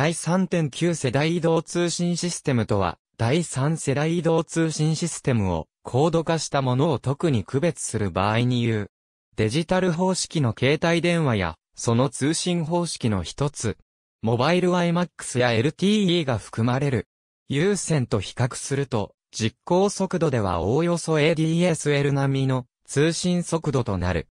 第3.9世代移動通信システムとは、第3世代移動通信システムを高度化したものを特に区別する場合に言う。デジタル方式の携帯電話や、その通信方式の一つ。モバイル IMAX や LTE が含まれる。有線と比較すると、実行速度ではおおよそ ADSL 並みの通信速度となる。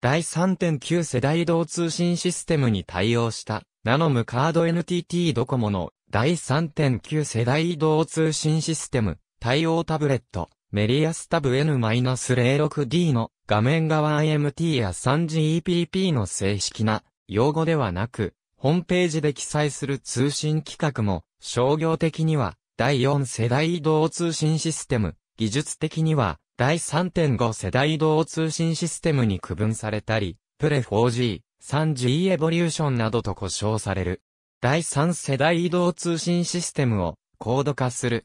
第3.9世代移動通信システムに対応したナノムカード NTT ドコモの第3.9世代移動通信システム対応タブレットメリアスタブ N-06D の画面側 IMT や 3GEPP の正式な用語ではなく、ホームページで記載する通信規格も商業的には第4世代移動通信システム、技術的には第3.5世代移動通信システムに区分されたり、プレ 4G、3G エボリューションなどと呼称される。第3世代移動通信システムを高度化する。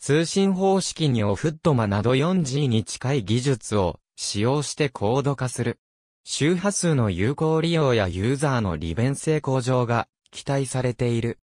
通信方式にオフットマなど 4G に近い技術を使用して高度化する。周波数の有効利用やユーザーの利便性向上が期待されている。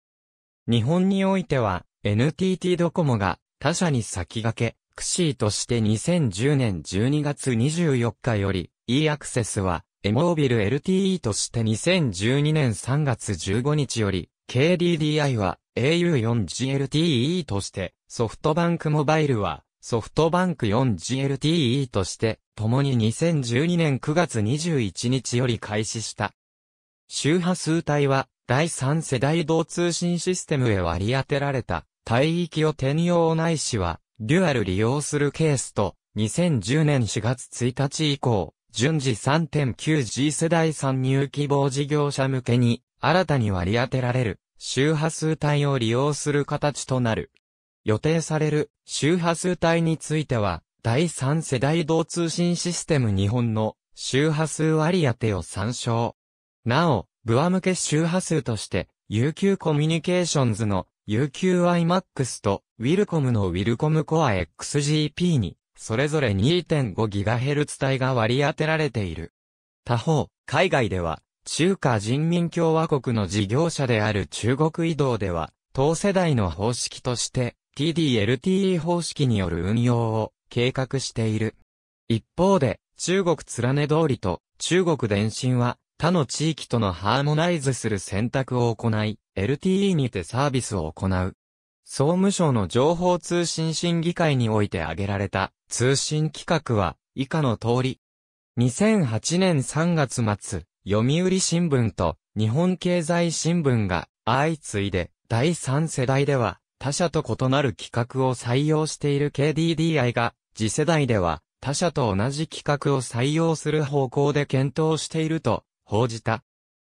日本においては NTT ドコモが他社に先駆け、クシーとして2010年12月24日より e アクセスはエモービル LTE として2012年3月15日より、KDDI は au4GLTE として、ソフトバンクモバイルは、ソフトバンク 4GLTE として、共に2012年9月21日より開始した。周波数帯は、第3世代同通信システムへ割り当てられた、帯域を転用ないしは、デュアル利用するケースと、2010年4月1日以降、順次 3.9G 世代参入希望事業者向けに、新たに割り当てられる、周波数帯を利用する形となる。予定される、周波数帯については、第3世代同通信システム日本の、周波数割り当てを参照。なお、部ア向け周波数として、UQ コミュニケーションズの UQIMAX と Wilcom の Wilcom Core XGP にそれぞれ 2.5GHz 帯が割り当てられている。他方、海外では、中華人民共和国の事業者である中国移動では、当世代の方式として、TDLTE 方式による運用を計画している。一方で、中国連ね通りと中国電信は、他の地域とのハーモナイズする選択を行い、LTE にてサービスを行う。総務省の情報通信審議会において挙げられた通信規格は以下の通り。2008年3月末、読売新聞と日本経済新聞が相次いで第3世代では他社と異なる規格を採用している KDDI が次世代では他社と同じ規格を採用する方向で検討していると報じた。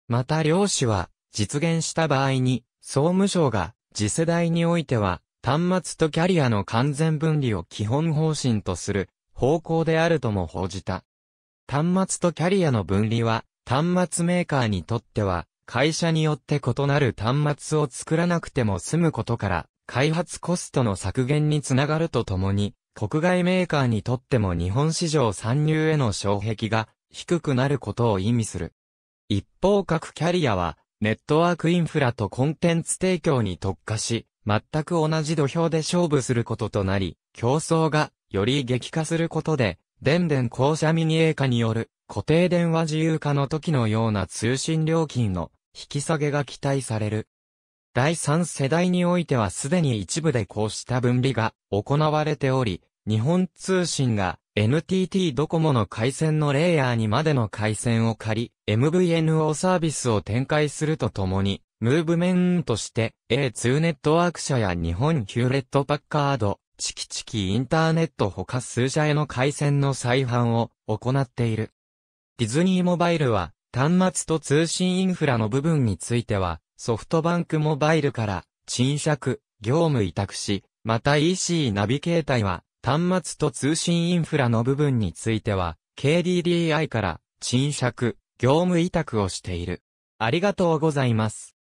また両氏は実現した場合に総務省が次世代においては、端末とキャリアの完全分離を基本方針とする方向であるとも報じた。端末とキャリアの分離は、端末メーカーにとっては、会社によって異なる端末を作らなくても済むことから、開発コストの削減につながるとともに、国外メーカーにとっても日本市場参入への障壁が低くなることを意味する。一方各キャリアは、ネットワークインフラとコンテンツ提供に特化し、全く同じ土俵で勝負することとなり、競争がより激化することで、電電公社ミニ A 化による固定電話自由化の時のような通信料金の引き下げが期待される。第三世代においてはすでに一部でこうした分離が行われており、日本通信が NTT ドコモの回線のレイヤーにまでの回線を借り、MVNO サービスを展開するとともに、ムーブメントして A2 ネットワーク社や日本ヒューレットパッカード、チキチキインターネット他数社への回線の再販を行っている。ディズニーモバイルは端末と通信インフラの部分についてはソフトバンクモバイルから賃借、業務委託し、また EC ナビ携帯は端末と通信インフラの部分については、KDDI から、賃借、業務委託をしている。ありがとうございます。